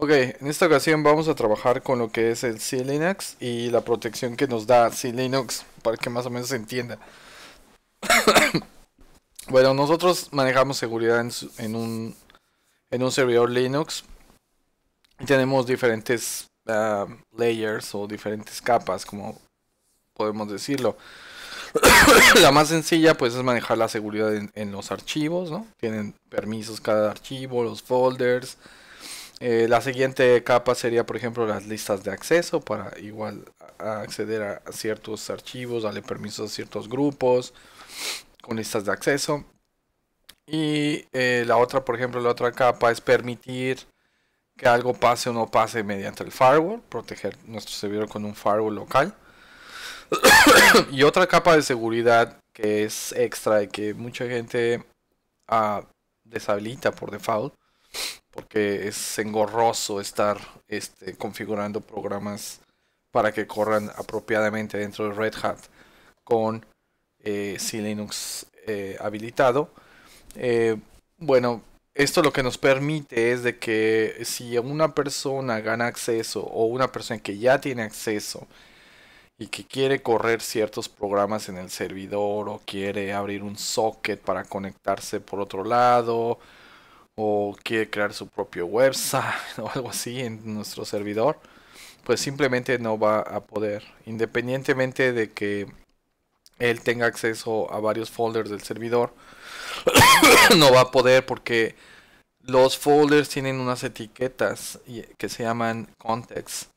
Ok, en esta ocasión vamos a trabajar con lo que es el C Linux y la protección que nos da C Linux para que más o menos se entienda. bueno, nosotros manejamos seguridad en, un, servidor Linux y tenemos diferentes ah, layers o diferentes capas, como podemos decirlo. la más sencilla pues es manejar la seguridad en, en los archivos, ¿no? Tienen permisos cada archivo, los folders eh, la siguiente capa sería, por ejemplo, las listas de acceso para igual acceder a ciertos archivos, darle permisos a ciertos grupos con listas de acceso. Y eh, la otra, por ejemplo, la otra capa es permitir que algo pase o no pase mediante el firewall, proteger nuestro servidor con un firewall local. y otra capa de seguridad que es extra y que mucha gente ah, deshabilita por default porque es engorroso estar este, configurando programas para que corran apropiadamente dentro de Red Hat con eh, C Linux eh, habilitado. Eh, bueno, esto lo que nos permite es de que si una persona gana acceso o una persona que ya tiene acceso y que quiere correr ciertos programas en el servidor o quiere abrir un socket para conectarse por otro lado o quiere crear su propio website o algo así en nuestro servidor, pues simplemente no va a poder, independientemente de que él tenga acceso a varios folders del servidor, no va a poder porque los folders tienen unas etiquetas que se llaman context.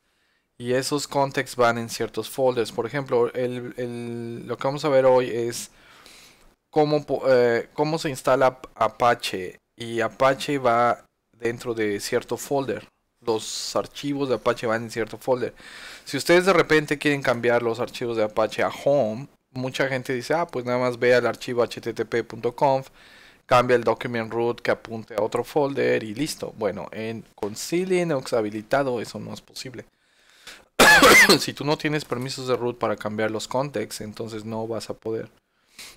Y esos contexts van en ciertos folders. Por ejemplo, lo que vamos a ver hoy es cómo, eh, cómo se instala Apache y Apache va dentro de cierto folder. Los archivos de Apache van en cierto folder. Si ustedes de repente quieren cambiar los archivos de Apache a home, mucha gente dice, ah, pues nada más vea el archivo http.conf, cambia el document root que apunte a otro folder y listo. Bueno, en con C habilitado eso no es posible. si tú no tienes permisos de root para cambiar los contexts, entonces no vas a poder.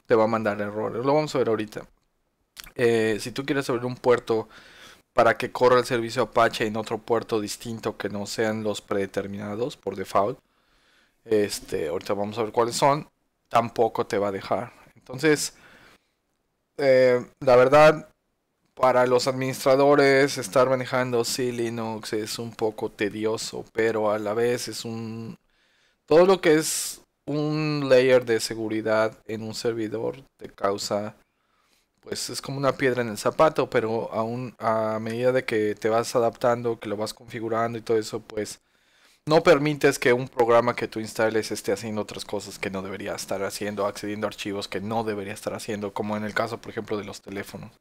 Te va a mandar errores. Lo vamos a ver ahorita. Eh, si tú quieres abrir un puerto para que corra el servicio Apache en otro puerto distinto que no sean los predeterminados por default, este, ahorita vamos a ver cuáles son, tampoco te va a dejar. Entonces, eh, la verdad, para los administradores, estar manejando sí, Linux es un poco tedioso, pero a la vez es un... Todo lo que es un layer de seguridad en un servidor te causa pues es como una piedra en el zapato, pero aún a medida de que te vas adaptando, que lo vas configurando y todo eso, pues no permites que un programa que tú instales esté haciendo otras cosas que no debería estar haciendo, accediendo a archivos que no debería estar haciendo, como en el caso, por ejemplo, de los teléfonos.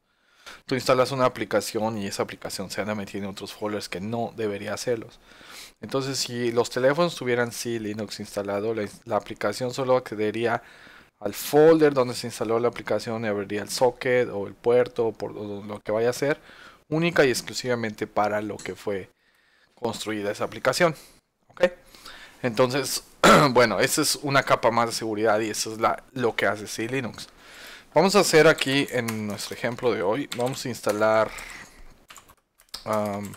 Tú instalas una aplicación y esa aplicación se anda metiendo en otros folders que no debería hacerlos. Entonces, si los teléfonos tuvieran sí Linux instalado, la, aplicación solo accedería al folder donde se instaló la aplicación y abriría el socket o el puerto o por lo que vaya a ser, única y exclusivamente para lo que fue construida esa aplicación. ¿Ok? Entonces, bueno, esa es una capa más de seguridad y eso es lo que hace C Linux. Vamos a hacer aquí en nuestro ejemplo de hoy, vamos a instalar um,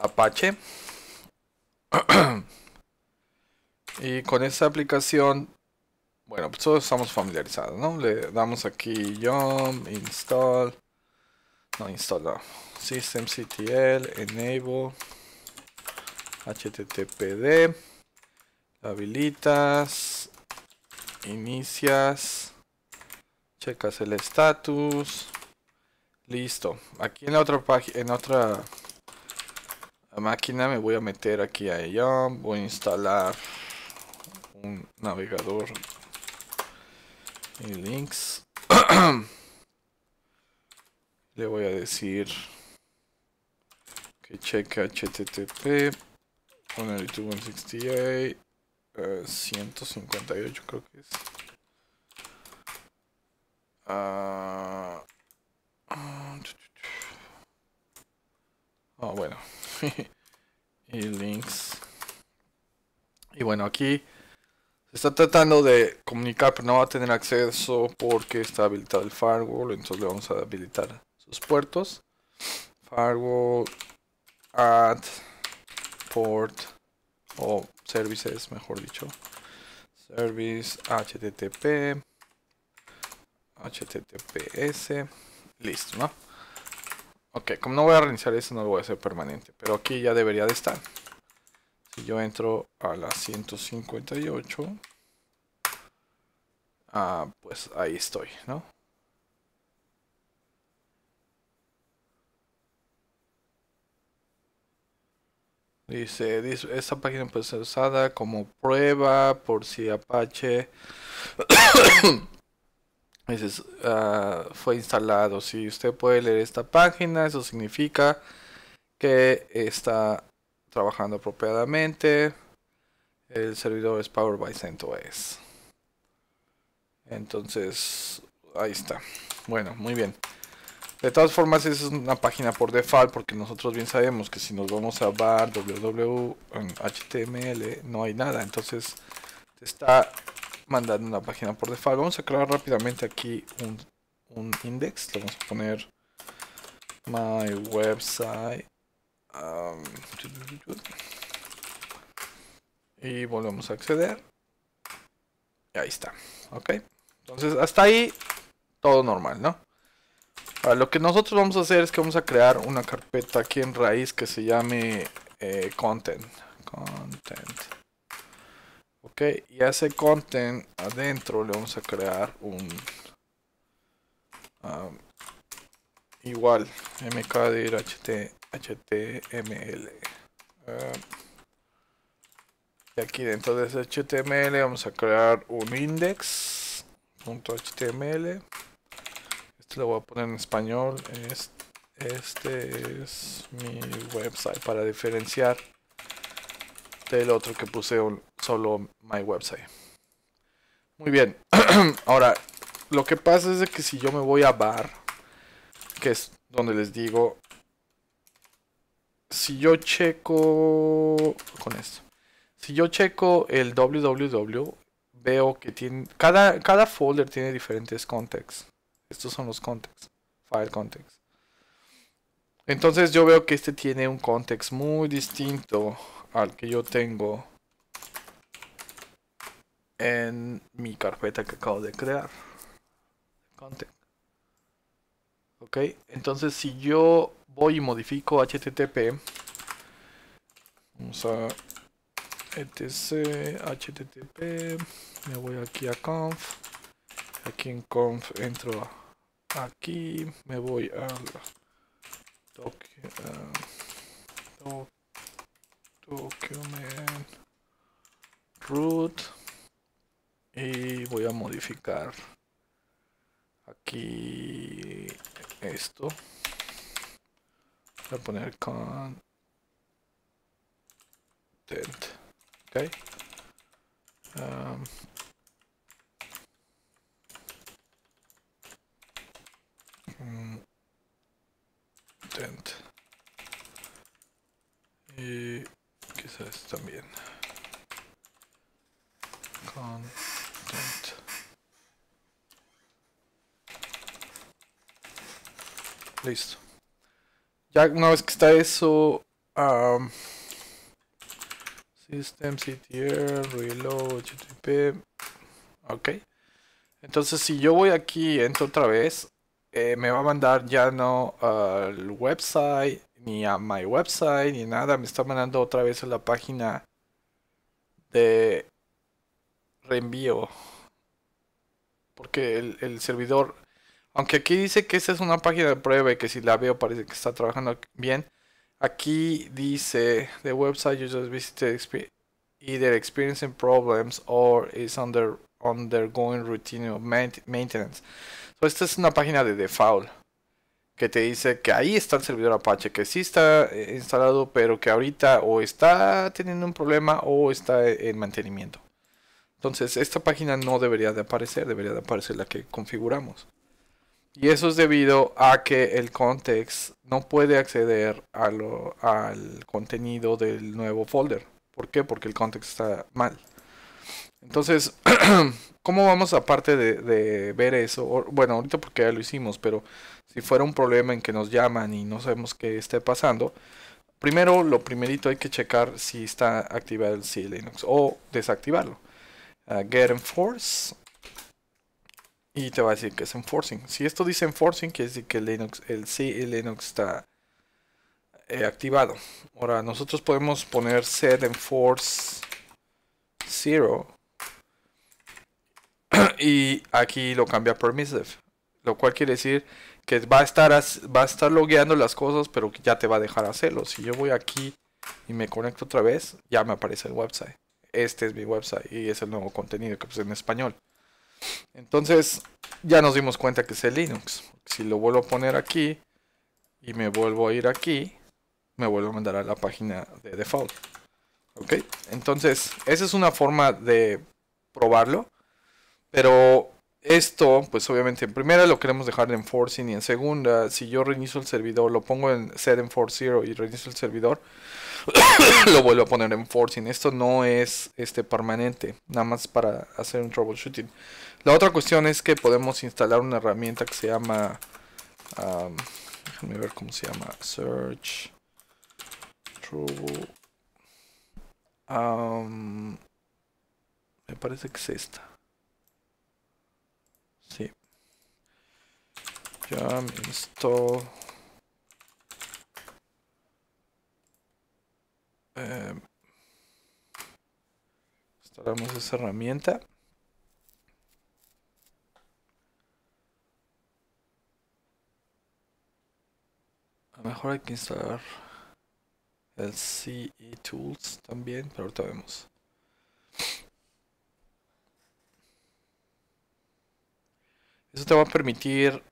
Apache. y con esta aplicación bueno, pues todos estamos familiarizados, ¿no? Le damos aquí yum, install, no, install, systemctl, enable, httpd, habilitas, inicias, checas el status, listo. Aquí en otra página, en otra máquina me voy a meter aquí a yum, voy a instalar un navegador y links. Le voy a decir que cheque http poner 168 uh, 158 creo que es. Ah, ah bueno. y links. Y bueno, aquí Está tratando de comunicar, pero no va a tener acceso porque está habilitado el firewall. Entonces le vamos a habilitar sus puertos. Firewall add port o services, mejor dicho. Service HTTP HTTPS. Listo, ¿no? Ok, como no voy a reiniciar eso, no lo voy a hacer permanente. Pero aquí ya debería de estar. Si yo entro a la 158. Ah, pues ahí estoy, ¿no? Dice, esta página puede ser usada como prueba por si Apache ah, fue instalado. Si usted puede leer esta página, eso significa que está trabajando apropiadamente. El servidor es Power by CentOS. Entonces, ahí está. Bueno, muy bien. De todas formas, es una página por default porque nosotros bien sabemos que si nos vamos a bar www en html no hay nada. Entonces, te está mandando una página por default. Vamos a crear rápidamente aquí un, un index. Le vamos a poner my website y volvemos a acceder. Y ahí está. Ok. Entonces, hasta ahí todo normal, ¿no? Ahora, lo que nosotros vamos a hacer es que vamos a crear una carpeta aquí en raíz que se llame eh, content. Content. Ok, y a ese content adentro le vamos a crear un... igual, mkdir ht HTML. Ah, y aquí dentro de ese HTML vamos a crear un index.html. Este lo voy a poner en español. Este es mi website para diferenciar del otro que puse un, solo my website. Muy bien. Ahora, lo que pasa es de que si yo me voy a bar, que es donde les digo si yo checo con esto, si yo checo el www, veo que tiene cada, cada folder tiene diferentes contextos. Estos son los contextos, file context. Entonces yo veo que este tiene un context muy distinto al que yo tengo en mi carpeta que acabo de crear. Context. Ok, entonces si yo voy y modifico http. Vamos a etc http. Me voy aquí a conf. Aquí en conf entro aquí. Me voy a doc, uh, root y voy a modificar aquí esto poner con tent. Ok. Um, tent y quizás también con tent listo ya una vez que está eso, System CTR, reload, HTTP. Ok. Entonces, si yo voy aquí, entro otra vez, eh, me va a mandar ya no al website, ni a my website, ni nada. Me está mandando otra vez a la página de reenvío. Porque el servidor aunque aquí dice que esta es una página de prueba y que si la veo parece que está trabajando bien. Aquí dice, the website users visited either experiencing problems or is under undergoing routine maintenance. So, esta es una página de default que te dice que ahí está el servidor Apache, que sí está eh, instalado, pero que ahorita o está teniendo un problema o está en mantenimiento. Entonces, esta página no debería de aparecer, debería de aparecer la que configuramos. Y eso es debido a que el context no puede acceder al contenido del nuevo folder. ¿Por qué? Porque el context está mal. Entonces, ¿cómo vamos aparte de, de ver eso? bueno, ahorita porque ya lo hicimos, pero si fuera un problema en que nos llaman y no sabemos qué esté pasando, primero, lo primerito hay que checar si está activado el CLinux o desactivarlo. Ah, get enforce y te va a decir que es enforcing. Si esto dice enforcing, quiere decir que el Linux, el el Linux está eh, activado. Ahora, nosotros podemos poner set enforce 0 y aquí lo cambia a permissive, lo cual quiere decir que va a estar va a estar logueando las cosas, pero que ya te va a dejar hacerlo. Si yo voy aquí y me conecto otra vez, ya me aparece el website. Este es mi website y es el nuevo contenido que puse en español. Entonces, ya nos dimos cuenta que es el Linux. Si lo vuelvo a poner aquí y me vuelvo a ir aquí, me vuelvo a mandar a la página de default. ¿Ok? Entonces, esa es una forma de probarlo. Pero esto, pues obviamente, en primera lo queremos dejar en forcing y en segunda, si yo reinicio el servidor, lo pongo en set enforce 0 y reinicio el servidor, lo vuelvo a poner en forcing. Esto no es este, permanente, nada más para hacer un troubleshooting. La otra cuestión es que podemos instalar una herramienta que se llama... Um, ver cómo se llama. Search. Trouble. Um, me parece que es esta. Sí. Jam install. Eh, instalamos esa herramienta. A lo mejor hay que instalar el CE Tools también, pero ahorita vemos. Eso te va a permitir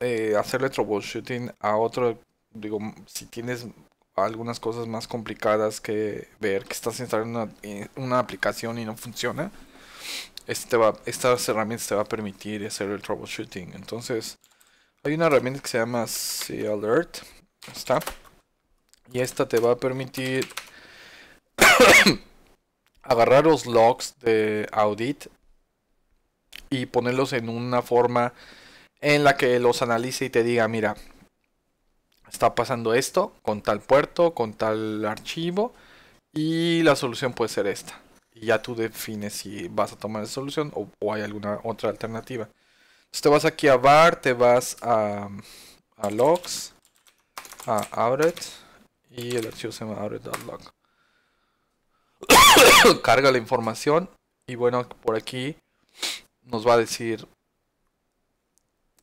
eh, hacerle troubleshooting a otro, digo, si tienes algunas cosas más complicadas que ver que estás instalando una, eh, una aplicación y no funciona. Este va, estas herramientas te va a permitir hacer el troubleshooting. Entonces, hay una herramienta que se llama C Alert. Está. Y esta te va a permitir agarrar los logs de audit y ponerlos en una forma en la que los analice y te diga, mira, está pasando esto con tal puerto, con tal archivo y la solución puede ser esta. Y ya tú defines si vas a tomar la solución o, hay alguna otra alternativa. Entonces te vas aquí a var, te vas a, logs, a abret y el archivo se llama abret.log. Carga la información y bueno, por aquí nos va a decir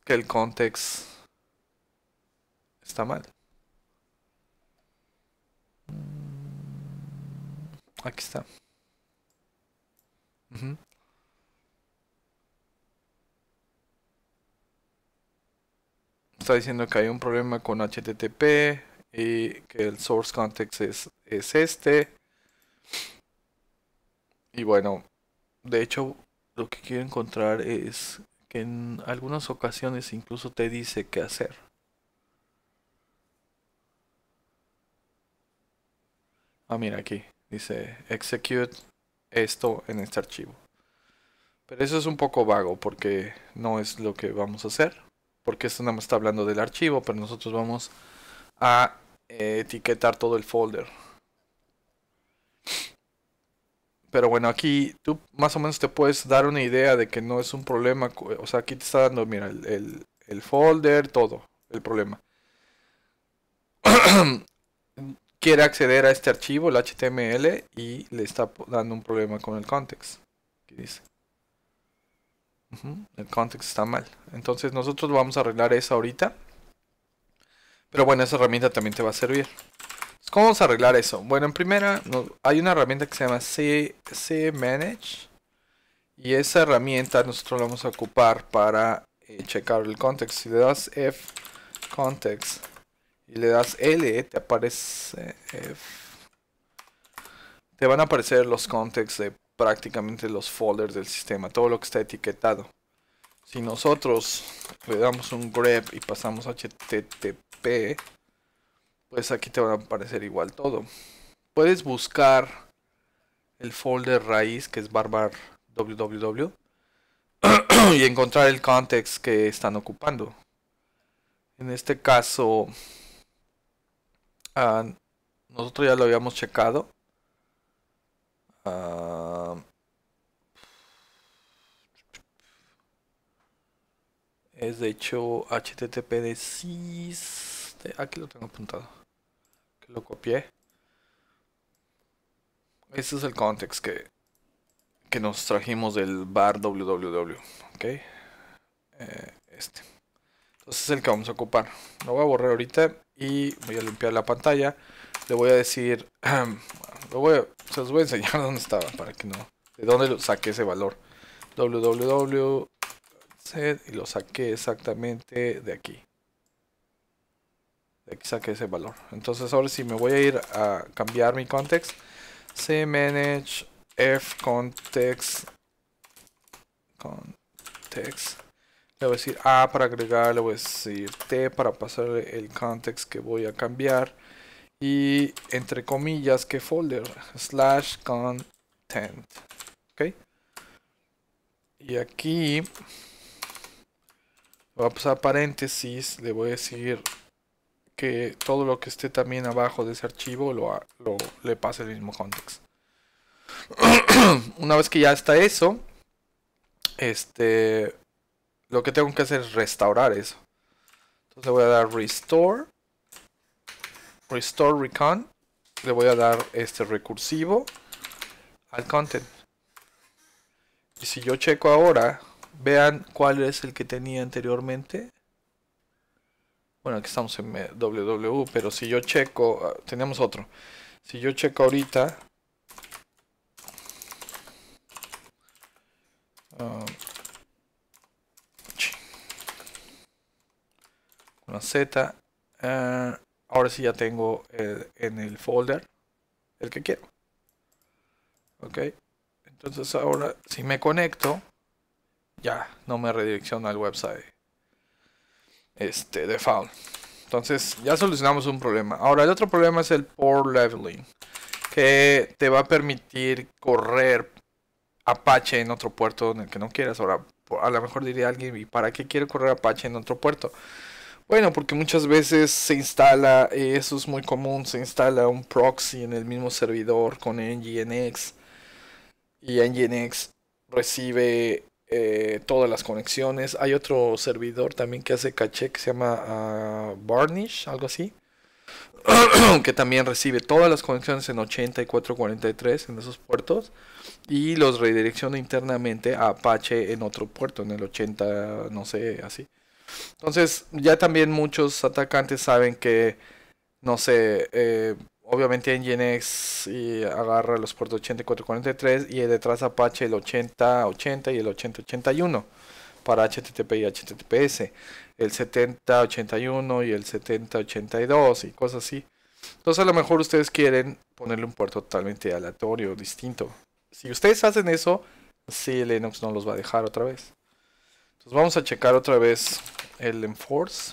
que el context Está mal. Mm, aquí está. Está diciendo que hay un problema con HTTP y que el source context es, es este. Y bueno, de hecho lo que quiero encontrar es que en algunas ocasiones incluso te dice qué hacer. Ah, mira aquí. Dice execute esto en este archivo. Pero eso es un poco vago porque no es lo que vamos a hacer. Porque esto nada más está hablando del archivo, pero nosotros vamos a eh, etiquetar todo el folder. Pero bueno, aquí tú más o menos te puedes dar una idea de que no es un problema. O sea, aquí te está dando, mira, el, el, el folder, todo, el problema. quiere acceder a este archivo, el HTML, y le está dando un problema con el context. dice? El context está mal. Entonces nosotros vamos a arreglar eso ahorita. Pero bueno, esa herramienta también te va a servir. ¿Cómo vamos a arreglar eso? Bueno, en primera hay una herramienta que se llama C, Manage. Y esa herramienta nosotros la vamos a ocupar para eh, checar el context. Si le das F context y le das L, te aparece. Eh, te van a aparecer los contextos de prácticamente los folders del sistema, todo lo que está etiquetado. Si nosotros le damos un grep y pasamos HTTP, pues aquí te van a aparecer igual todo. Puedes buscar el folder raíz que es barbar www y encontrar el context que están ocupando. En este caso, Ah, nosotros ya lo habíamos checado. Ah, es de hecho http de Aquí lo tengo apuntado. Que lo copié. Ese es el context que, que nos trajimos del bar www. Ok. Eh, este. Entonces es el que vamos a ocupar. Lo voy a borrar ahorita y voy a limpiar la pantalla. Le voy a decir, lo voy se los voy a enseñar dónde estaba para que no, de dónde saqué ese valor. www y lo saqué exactamente de aquí. De aquí saqué ese valor. Entonces ahora sí me voy a ir a cambiar mi context. manage f context context le voy a decir A para agregar, le voy a decir T para pasar el context que voy a cambiar y entre comillas que folder slash content ok y aquí voy a pasar paréntesis le voy a decir que todo lo que esté también abajo de ese archivo lo, lo le pase el mismo context una vez que ya está eso este lo que tengo que hacer es restaurar eso. Entonces le voy a dar restore. Restore recon. Le voy a dar este recursivo al content. Y si yo checo ahora, vean cuál es el que tenía anteriormente. Bueno, aquí estamos en www pero si yo checo, ah, tenemos otro. Si yo checo ahorita, ah, Z. Ah, ahora sí ya tengo en el folder el que quiero. Ok. Entonces ahora si me conecto, ya no me redirecciona al website este, default Entonces ya solucionamos un problema. Ahora el otro problema es el port leveling. Que te va a permitir correr Apache en otro puerto en el que no quieras. Ahora a lo mejor diría alguien, ¿y para qué quiero correr Apache en otro puerto? Bueno, porque muchas veces se instala, eh, eso es muy común, se instala un proxy en el mismo servidor con nginx y nginx recibe eh, todas las conexiones. Hay otro servidor también que hace caché que se llama ah, Varnish, algo así, que también recibe todas las conexiones en 80 y 443 en esos puertos y los redirecciona internamente a Apache en otro puerto, en el 80, no sé, así. Entonces, ya también muchos atacantes saben que, no sé, eh, obviamente Nginx y agarra los puertos 8443 y detrás Apache el 8080 y el 8081 para HTTP y HTTPS, el 7081 y el 7082 y cosas así. Entonces a lo mejor ustedes quieren ponerle un puerto totalmente aleatorio, distinto. Si ustedes hacen eso, si Linux no los va a dejar otra vez vamos a checar otra vez el enforce.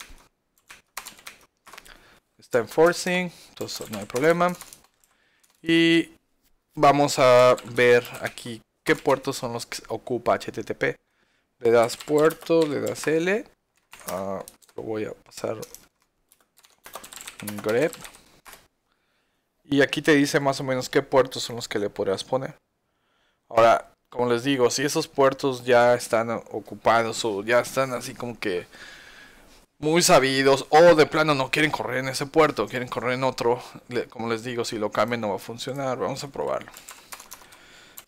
Está enforcing, entonces no hay problema. Y vamos a ver aquí qué puertos son los que ocupa HTTP. Le das puerto, le das L. Ah, lo voy a pasar en grep. Y aquí te dice más o menos qué puertos son los que le podrías poner. Ahora, como les digo, si esos puertos ya están ocupados o ya están así como que muy sabidos o de plano no quieren correr en ese puerto, quieren correr en otro, como les digo, si lo cambian no va a funcionar, vamos a probarlo.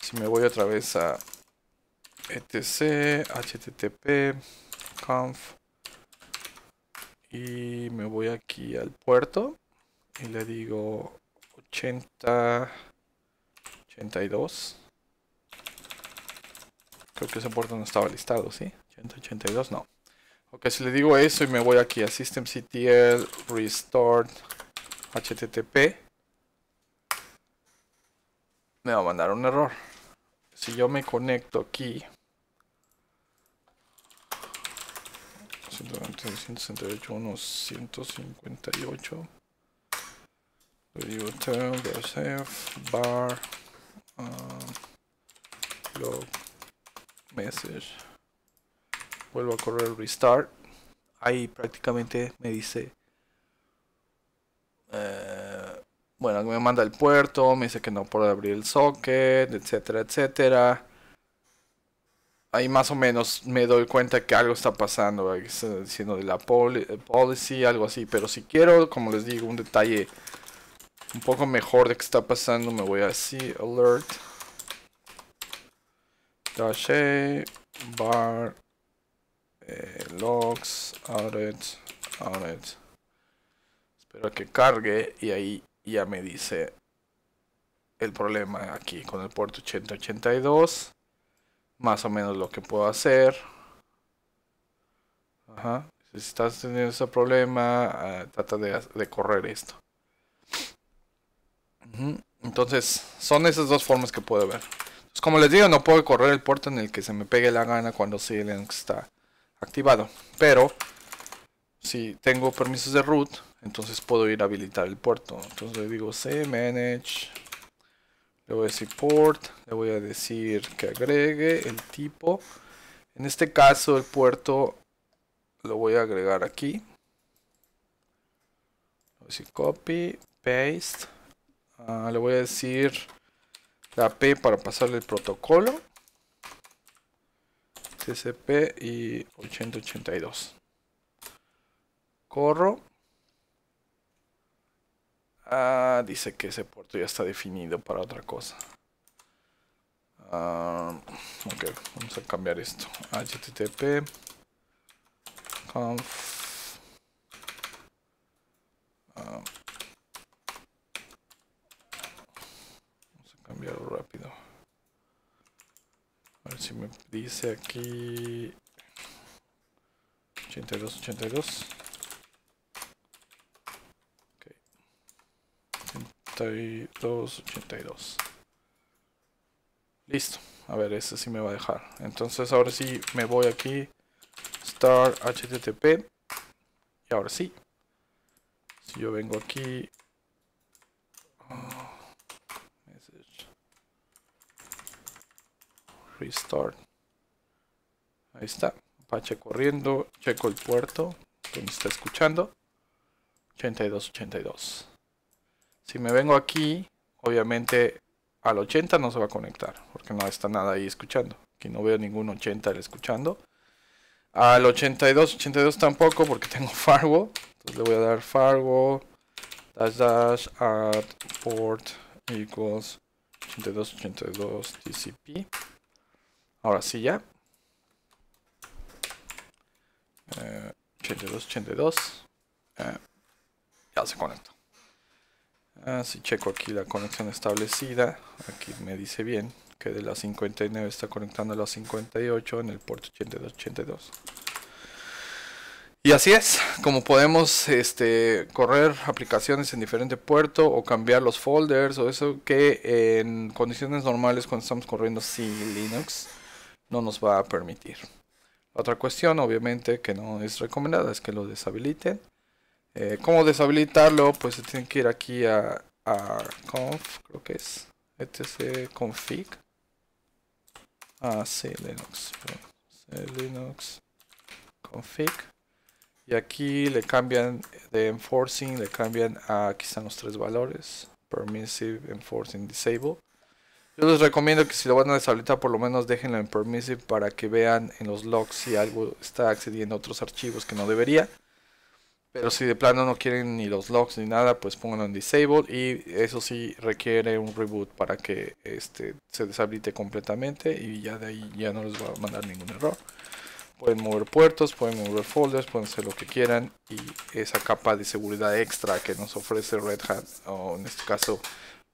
Si me voy otra vez a etc, http, conf y me voy aquí al puerto y le digo 80 82 Creo que ese puerto no estaba listado, ¿sí? 182, no. Ok, si le digo eso y me voy aquí a systemctl restart http, me va a mandar un error. Si yo me conecto aquí, 168, 158. Le digo bar, ah, log message. Vuelvo a correr restart. Ahí prácticamente me dice... Eh, bueno, me manda el puerto, me dice que no puedo abrir el socket, etcétera, etcétera. Ahí más o menos me doy cuenta que algo está pasando, eh, está diciendo de la eh, policy, algo así. Pero si quiero, como les digo, un detalle un poco mejor de qué está pasando, me voy a alert cache bar eh, logs audit espero que cargue y ahí ya me dice el problema aquí con el puerto 8082 más o menos lo que puedo hacer si estás teniendo ese problema ah, trata de, correr esto entonces son esas dos formas que puedo ver pues, como les digo, no puedo correr el puerto en el que se me pegue la gana cuando Silent está activado. Pero si tengo permisos de root, entonces puedo ir a habilitar el puerto. Entonces le digo C manage. Le voy a decir port. Le voy a decir que agregue el tipo. En este caso el puerto lo voy a agregar aquí. Le voy a decir copy, paste. Ah, le voy a decir la P para pasarle el protocolo. TCP y 8082. Corro. Ah, dice que ese puerto ya está definido para otra cosa. Ah, ok, vamos a cambiar esto. HTTP. Conf dice aquí 82, 82. Okay. 82, 82. Listo. A ver, ese sí me va a dejar. Entonces ahora sí me voy aquí. Star HTTP. Y ahora sí. Si yo vengo aquí. Ah. restart. Ahí está. Apache corriendo. Checo el puerto que me está escuchando. 82.82. Si me vengo aquí, obviamente al 80 no se va a conectar. Porque no está nada ahí escuchando. Aquí no veo ningún 80 escuchando. Al 82.82 tampoco porque tengo firewall. Entonces le voy a dar firewall. Dash dash at port equals 82.82 TCP. Ahora sí ya. 82, eh, 82. Eh, ya se conecta ah, si checo aquí la conexión establecida, aquí me dice bien que de la 59 está conectando a la 58 en el puerto 8282. Y así es, como podemos este, correr aplicaciones en diferente puerto o cambiar los folders o eso que en condiciones normales cuando estamos corriendo sin Linux no nos va a permitir. Otra cuestión, obviamente, que no es recomendada es que lo deshabiliten. Eh, ¿Cómo deshabilitarlo? Pues se tienen que ir aquí a, a conf, creo que es, etc config. Ah, sí, Linux. Linux config. Y aquí le cambian de enforcing, le cambian a aquí están los tres valores. Permissive, enforcing, disable. Yo les recomiendo que si lo van a deshabilitar, por lo menos déjenlo en Permissive para que vean en los logs si algo está accediendo a otros archivos que no debería. Pero si de plano no quieren ni los logs ni nada, pues pónganlo en Disable. Y eso sí requiere un reboot para que este, se deshabilite completamente y ya de ahí ya no les va a mandar ningún error. Pueden mover puertos, pueden mover folders, pueden hacer lo que quieran. Y esa capa de seguridad extra que nos ofrece Red Hat, o en este caso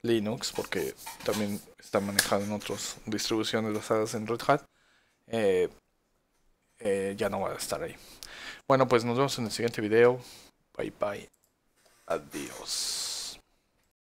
Linux, porque también está manejado en otras distribuciones basadas en Red Hat, eh, eh, ya no va a estar ahí. Bueno, pues nos vemos en el siguiente video. Bye bye. Adiós.